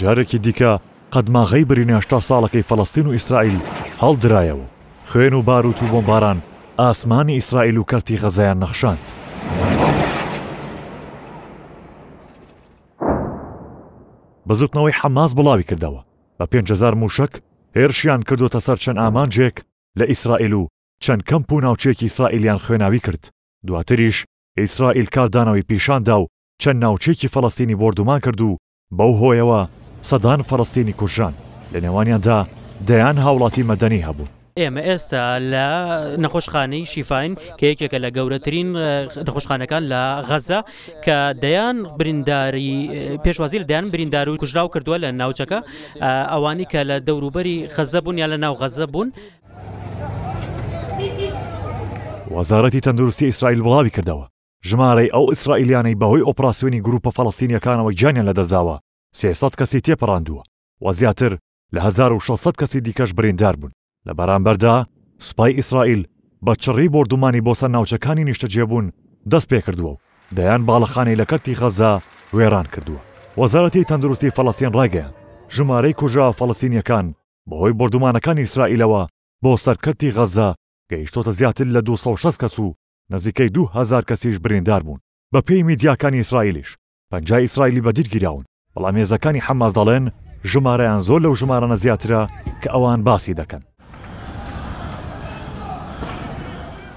جارێکی دیکە قەدماغی برینیاشتا ساڵەکەی فەڵستین و ئیسرائیل هەڵدرایەوە خوێن و باروت و بۆمباران ئاسمانی ئیسرائیل و کەرتی غەزەیان نەخشاند. بەزوتنەوەی حەماز بڵاوی کردەوە بە 500 موشک هێرشیان کردوتە سەر چەند ئامانجێک لە ئیسرائیل و چەند کەمپ و ناوچێکی ئیسرائیلیان خوێناوی کرد دواتریش ئیسرائیل کاردانەوەی پیشاندا و چەند ناوچێکی فەڵستینی بردومان کرد و بەو هۆیەوە سەدان فەڕستینی کوژان لە نێوانیاندا دەیان هاوڵاتی مەدەنی هەبوو ئێمە ئێستا لە نەخۆشخانەی شیفاین کە یەکێکە لە گەورەترین نەخۆشخانەکان لە غەزە کە دەیان برینداری پێشوازی لە دەیان بریندار و کوژرا و کردووە لە ناوچەکە ئەوانی کە لە دەوروبەری خەزە بوون یا لە ناو غەزە بوون وەزارەتی تەندروستی ئیسرائیل بڵاوی کردەوە ژمارەی ئەو ئیسرائیلیانەی بەهۆی ئۆپراسسیۆنی گروپە فەڵستینیەکانەوە گیانیان لەدەستداوە سێسەد کەسی تێپەڕاندووە و زیاتر لە 1600 کەسی دیکەش بریندار بوون لە بەرامبەردا سوپای ئیسرائیل بە چڕی بردومانی بۆسە ناوچەکانی نیشتە جێبوون دەست پێ کردووە و دەیان باڵەخانەی لە کەرتی خەزا وێران کردووە وەزارەتی تەندروستی فەڵەستین ڕاگەیان ژمارەی کوژا فەڵەسینیەکان بەهۆی بردومانەکانی ئیسرائیلەوە بۆ سەرکردی غەزا گەیشتۆتە زیاتر لە 260 کەس و نزیکەی 2000 کەسیش بریندار بوون بە پێی میدیاکانی ئیسرائیلیش پنج ئیسرائیلی بەدیرگیراون بەڵام ێزەکانی حەماز دەڵێن ژمارەیان زۆر لەو ژمارانە زیاترە کە ئەوان باسی دەکەن.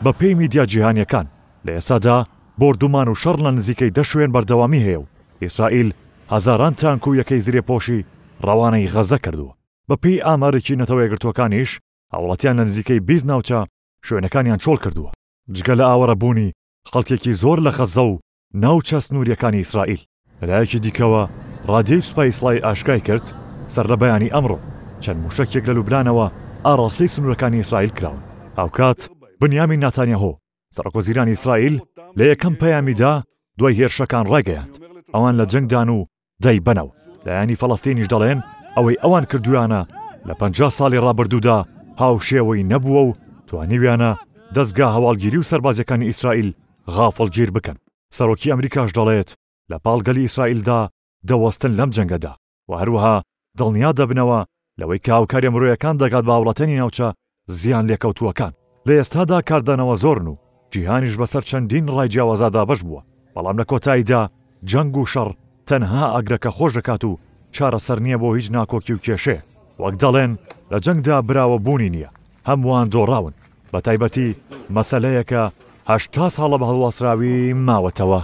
بە پێی میدیا جیهانیەکان لە ئێستادا بردومان و شەڕ لە نزیکەی دە شوێن بەردەوامی هەیە و ئیسرائیل هەزاران تانک و یەکەی زیرێپۆشی ڕەوانەی غەزە کردووە بە پێی ئامارێکی نەتەوە یەگرتوەکانیش هاوڵەتیان لە نزیکەی بیست ناوچە شوێنەکانیان چۆڵ کردووە جگە لە ئاوەرە بوونی خەڵکێکی زۆر لە خەزە و ناوچە سنووریەکانی ئیسرائیل لەلایەکی دیکەوە ڕادیۆی سوپای سڵی ئاشکای کرد سەرڕەبەیانی ئەمڕۆ چەند موشکێک لە لوبرانەوە ئاڕاستی سنوورەکانی ئیسرائیل کراون ئاوکات بنیامی ناتانیاهۆ سەرکۆزیرانی ئیسرائیل لە یەکەم پەیامیدا دوای هێرشەکان ڕێگەیاند ئەوان لە جنگدان و دای بنەوە لە ینی فەڵستینیش دەڵێن ئەوەی ئەوان کردویانە لە پ ساڵی ڕابردوودا هاوشێوەی نەبووە و توانیویانە دەستگا هەواڵگیری و سربازەکانی ئیسرائیل غافڵگیر بکەن سەرۆکی ئەمریکاش دەڵێت لە پاڵگەلی ئیسرائیلدا دەوەستن لەم جەنگەدا و هەروەها دڵنیا دەبنەوە لەوەی کاوکاری مرۆیەکان دەگات بە وڵاتەنی ناوچە زیان لێکەوتووەکان لە ئێستادا کاردانەوە زۆرن و جیهانیش بەسەر چەندین ڕای جیاوازادا بەش بووە بەڵام لە کۆتاییدا جەنگ و شەڕ تەنها ئەگرەکە خۆش دەکات و چارەسەر نییە بۆ هیچ ناکۆکی و کێشێ وەک دەڵێن لە جەنگدا براوە بوونی نییە هەمووان دۆڕاون بە تایبەتی مەسلەیەکە هەشتا ساڵە بە هەڵواسراوی ماوەتەوە.